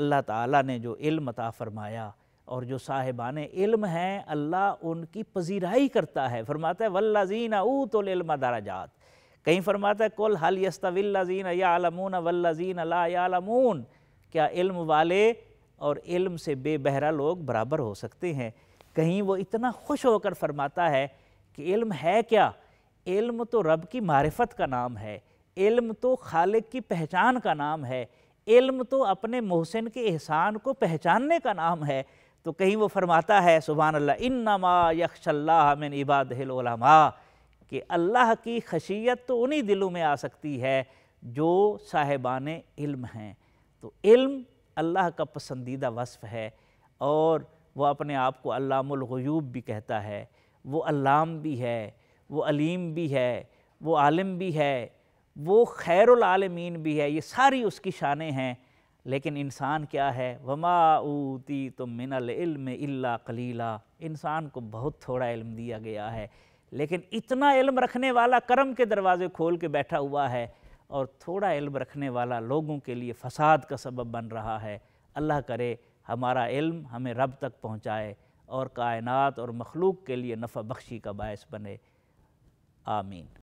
अल्लाह ताला ने जो इल्म अता फरमाया और जो साहिबान इल्म हैं अल्लाह उनकी पजीराई करता है फरमाता है वल्लाजीना ऊ तो इल्म जात कहीं फरमाता है कुल हल यस्तविल्लाजीन यालमून वल्लाजीन ला यालमून क्या इल्म वाले और इल्म से बेबहरा लोग बराबर हो सकते हैं कहीं वो इतना खुश होकर फरमाता है कि इल्म है क्या इल्म तो रब की मारफत का नाम है इल्म तो खालिक की पहचान का नाम है इल्म तो अपने मोहसिन के एहसान को पहचानने का नाम है तो कहीं वो फरमाता है सुबहान अल्लाह इन नमा यक्षल्ला मिन इबादमा कि अल्लाह की खशियत तो उन्हीं दिलों में आ सकती है जो साहिबान इल्म हैं तो इल्म अल्लाह का पसंदीदा वसफ़ है और वह अपने आप को अल्लामगयूब भी कहता है वो अल्लाम भी है वो अलीम भी है वो आलिम भी है वो खैरमीन भी है ये सारी उसकी शानें हैं लेकिन इंसान क्या है वमा ऊती तो मिनल इल्म इल्ला कलीला इंसान को बहुत थोड़ा इल्म दिया गया है लेकिन इतना इल्म रखने वाला करम के दरवाज़े खोल के बैठा हुआ है और थोड़ा इल्म रखने वाला लोगों के लिए फसाद का सबब बन रहा है अल्लाह करे हमारा इल्म हमें रब तक पहुँचाए और कायनात और मखलूक के लिए नफ़ा बख्शी का बायस बने आमीन